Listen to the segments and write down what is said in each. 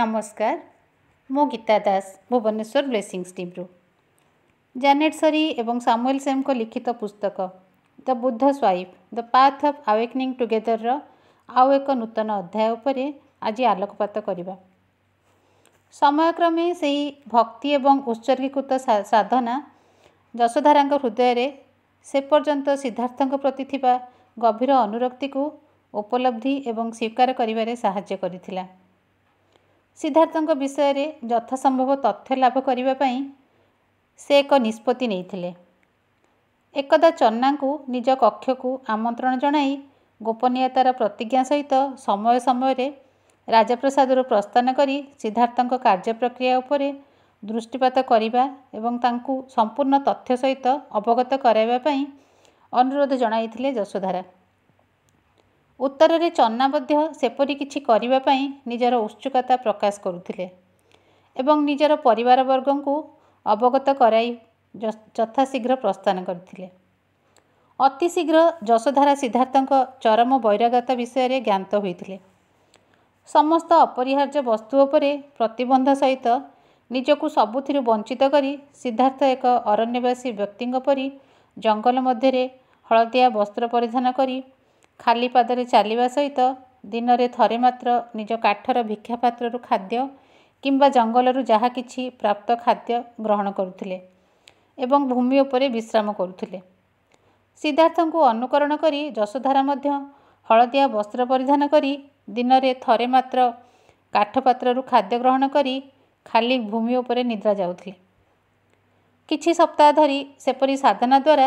ନମସ୍କାର ମୁଁ ଗୀତା ଦାସ ଭୁବନେଶ୍ୱର ବ୍ଲେସିଂ ଟିମ୍ରୁ ଜାନେଟ୍ ସରି ଏବଂ ସାମୁଏଲ୍ ସେମ୍ଙ୍କ ଲିଖିତ ପୁସ୍ତକ the Buddha wife the path of awakening ଟୁଗେଦରର ଆଉ ଏକ ନୂତନ ଅଧ୍ୟାୟ ଉପରେ ଆଜି ଆଲୋକପାତ କରିବା ସମୟକ୍ରମେ ସେହି ଭକ୍ତି ଏବଂ ଉତ୍ସର୍ଗୀକୃତ ସାଧନା ଯଶୋଧାରାଙ୍କ ହୃଦୟରେ ସେ ପର୍ଯ୍ୟନ୍ତ ସିଦ୍ଧାର୍ଥଙ୍କ ପ୍ରତି ଥିବା ଗଭୀର ଅନୁରକ୍ତିକୁ ଉପଲବ୍ଧି ଏବଂ ସ୍ୱୀକାର କରିବାରେ ସାହାଯ୍ୟ କରିଥିଲା ସିଦ୍ଧାର୍ଥଙ୍କ ବିଷୟରେ ଯଥାସମ୍ଭବ ତଥ୍ୟ ଲାଭ କରିବା ପାଇଁ ସେ ଏକ ନିଷ୍ପତ୍ତି ନେଇଥିଲେ ଏକଦା ଚନ୍ନାଙ୍କୁ ନିଜ କକ୍ଷକୁ ଆମନ୍ତ୍ରଣ ଜଣାଇ ଗୋପନୀୟତାର ପ୍ରତିଜ୍ଞା ସହିତ ସମୟ ସମୟରେ ରାଜପ୍ରସାଦରୁ ପ୍ରସ୍ଥାନ କରି ସିଦ୍ଧାର୍ଥଙ୍କ କାର୍ଯ୍ୟ ପ୍ରକ୍ରିୟା ଉପରେ ଦୃଷ୍ଟିପାତ କରିବା ଏବଂ ତାଙ୍କୁ ସମ୍ପୂର୍ଣ୍ଣ ତଥ୍ୟ ସହିତ ଅବଗତ କରାଇବା ପାଇଁ ଅନୁରୋଧ ଜଣାଇଥିଲେ ଯଶୋଧାରା ଉତ୍ତରରେ ଚନ୍ନା ମଧ୍ୟ ସେପରି କିଛି କରିବା ପାଇଁ ନିଜର ଉତ୍ସୁକତା ପ୍ରକାଶ କରୁଥିଲେ ଏବଂ ନିଜର ପରିବାରବର୍ଗଙ୍କୁ ଅବଗତ କରାଇ ଯଥାଶୀଘ୍ର ପ୍ରସ୍ଥାନ କରିଥିଲେ ଅତିଶୀଘ୍ର ଯଶୋଧାରା ସିଦ୍ଧାର୍ଥଙ୍କ ଚରମ ବୈରାଗତା ବିଷୟରେ ଜ୍ଞାତ ହୋଇଥିଲେ ସମସ୍ତ ଅପରିହାର୍ଯ୍ୟ ବସ୍ତୁ ଉପରେ ପ୍ରତିବନ୍ଧ ସହିତ ନିଜକୁ ସବୁଥିରୁ ବଞ୍ଚିତ କରି ସିଦ୍ଧାର୍ଥ ଏକ ଅରଣ୍ୟବାସୀ ବ୍ୟକ୍ତିଙ୍କ ପରି ଜଙ୍ଗଲ ମଧ୍ୟରେ ହଳଦିଆ ବସ୍ତ୍ର ପରିଧାନ କରି ଖାଲି ପାଦରେ ଚାଲିବା ସହିତ ଦିନରେ ଥରେ ମାତ୍ର ନିଜ କାଠର ଭିକ୍ଷା ପାତ୍ରରୁ ଖାଦ୍ୟ କିମ୍ବା ଜଙ୍ଗଲରୁ ଯାହା କିଛି ପ୍ରାପ୍ତ ଖାଦ୍ୟ ଗ୍ରହଣ କରୁଥିଲେ ଏବଂ ଭୂମି ଉପରେ ବିଶ୍ରାମ କରୁଥିଲେ ସିଦ୍ଧାର୍ଥଙ୍କୁ ଅନୁକରଣ କରି ଯଶୋଧାରା ମଧ୍ୟ ହଳଦିଆ ବସ୍ତ୍ର ପରିଧାନ କରି ଦିନରେ ଥରେ ମାତ୍ର କାଠ ପାତ୍ରରୁ ଖାଦ୍ୟ ଗ୍ରହଣ କରି ଖାଲି ଭୂମି ଉପରେ ନିଦ୍ରା ଯାଉଥିଲେ କିଛି ସପ୍ତାହ ଧରି ସେପରି ସାଧନା ଦ୍ୱାରା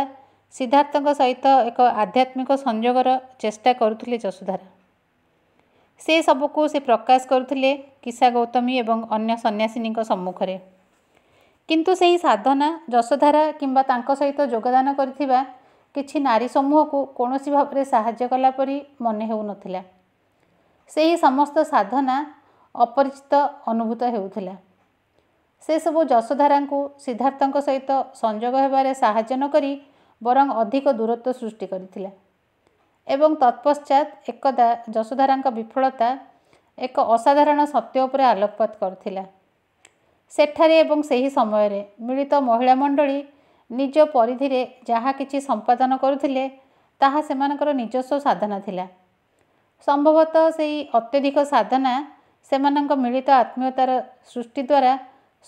ସିଦ୍ଧାର୍ଥଙ୍କ ସହିତ ଏକ ଆଧ୍ୟାତ୍ମିକ ସଂଯୋଗର ଚେଷ୍ଟା କରୁଥିଲେ ଯଶୋଧାରା ସେ ସବୁକୁ ସେ ପ୍ରକାଶ କରୁଥିଲେ କିସା ଗୌତମୀ ଏବଂ ଅନ୍ୟ ସନ୍ନ୍ୟାସିନୀଙ୍କ ସମ୍ମୁଖରେ କିନ୍ତୁ ସେହି ସାଧନା ଯଶୋଧାରା କିମ୍ବା ତାଙ୍କ ସହିତ ଯୋଗଦାନ କରିଥିବା କିଛି ନାରୀ ସମୂହକୁ କୌଣସି ଭାବରେ ସାହାଯ୍ୟ କଲା ପରି ମନେ ହେଉନଥିଲା ସେହି ସମସ୍ତ ସାଧନା ଅପରିଚିତ ଅନୁଭୂତ ହେଉଥିଲା ସେସବୁ ଯଶୋଧାରାଙ୍କୁ ସିଦ୍ଧାର୍ଥଙ୍କ ସହିତ ସଂଯୋଗ ହେବାରେ ସାହାଯ୍ୟ ନକରି ବରଂ ଅଧିକ ଦୂରତ୍ୱ ସୃଷ୍ଟି କରିଥିଲା ଏବଂ ତତ୍ପଶ୍ଚାତ୍ ଏକଦା ଯଶୋଧାରାଙ୍କ ବିଫଳତା ଏକ ଅସାଧାରଣ ସତ୍ୟ ଉପରେ ଆଲୋକପାତ କରିଥିଲା ସେଠାରେ ଏବଂ ସେହି ସମୟରେ ମିଳିତ ମହିଳା ମଣ୍ଡଳୀ ନିଜ ପରିଧିରେ ଯାହା କିଛି ସମ୍ପାଦନ କରୁଥିଲେ ତାହା ସେମାନଙ୍କର ନିଜସ୍ୱ ସାଧନା ଥିଲା ସମ୍ଭବତଃ ସେହି ଅତ୍ୟଧିକ ସାଧନା ସେମାନଙ୍କ ମିଳିତ ଆତ୍ମୀୟତାର ସୃଷ୍ଟି ଦ୍ୱାରା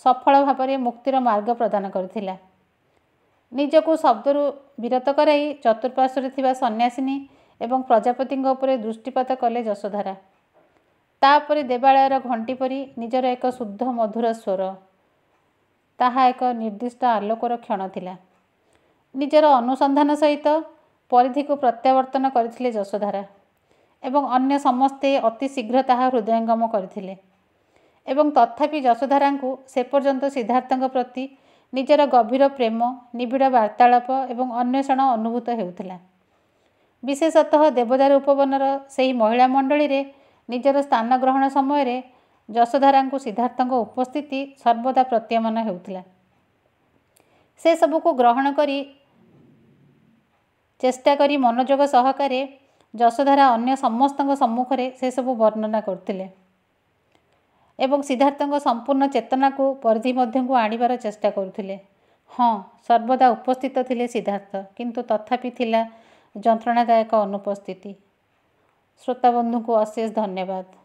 ସଫଳ ଭାବରେ ମୁକ୍ତିର ମାର୍ଗ ପ୍ରଦାନ କରିଥିଲା ନିଜକୁ ଶବ୍ଦରୁ ବିରତ କରାଇ ଚତୁଃପାର୍ଶ୍ୱରେ ଥିବା ସନ୍ନ୍ୟାସିନୀ ଏବଂ ପ୍ରଜାପତିଙ୍କ ଉପରେ ଦୃଷ୍ଟିପାତ କଲେ ଯଶୋଧାରା ତାପରେ ଦେବାଳୟର ଘଣ୍ଟି ପରି ନିଜର ଏକ ଶୁଦ୍ଧ ମଧୁର ସ୍ୱର ତାହା ଏକ ନିର୍ଦ୍ଦିଷ୍ଟ ଆଲୋକର କ୍ଷଣ ଥିଲା ନିଜର ଅନୁସନ୍ଧାନ ସହିତ ପରିଧିକୁ ପ୍ରତ୍ୟାବର୍ତ୍ତନ କରିଥିଲେ ଯଶୋଧାରା ଏବଂ ଅନ୍ୟ ସମସ୍ତେ ଅତି ଶୀଘ୍ର ତାହା ହୃଦୟଙ୍ଗମ କରିଥିଲେ ଏବଂ ତଥାପି ଯଶୋଧାରାଙ୍କୁ ସେ ପର୍ଯ୍ୟନ୍ତ ସିଦ୍ଧାର୍ଥଙ୍କ ପ୍ରତି ନିଜର ଗଭୀର ପ୍ରେମ ନିବିଡ଼ ବାର୍ତ୍ତାଳାପ ଏବଂ ଅନ୍ୱେଷଣ ଅନୁଭୂତ ହେଉଥିଲା ବିଶେଷତଃ ଦେବଦାର ଉପବନର ସେହି ମହିଳା ମଣ୍ଡଳୀରେ ନିଜର ସ୍ଥାନ ଗ୍ରହଣ ସମୟରେ ଯଶୋଧାରାଙ୍କୁ ସିଦ୍ଧାର୍ଥଙ୍କ ଉପସ୍ଥିତି ସର୍ବଦା ପ୍ରତୀୟମାନ ହେଉଥିଲା ସେସବୁକୁ ଗ୍ରହଣ କରି ଚେଷ୍ଟା କରି ମନୋଯୋଗ ସହକାରେ ଯଶୋଧାରା ଅନ୍ୟ ସମସ୍ତଙ୍କ ସମ୍ମୁଖରେ ସେସବୁ ବର୍ଣ୍ଣନା କରୁଥିଲେ ଏବଂ ସିଦ୍ଧାର୍ଥଙ୍କ ସମ୍ପୂର୍ଣ୍ଣ ଚେତନାକୁ ପରିଧି ମଧ୍ୟକୁ ଆଣିବାର ଚେଷ୍ଟା କରୁଥିଲେ ହଁ ସର୍ବଦା ଉପସ୍ଥିତ ଥିଲେ ସିଦ୍ଧାର୍ଥ କିନ୍ତୁ ତଥାପି ଥିଲା ଯନ୍ତ୍ରଣାଦାୟକ ଅନୁପସ୍ଥିତି ଶ୍ରୋତାବନ୍ଧୁଙ୍କୁ ଅଶେଷ ଧନ୍ୟବାଦ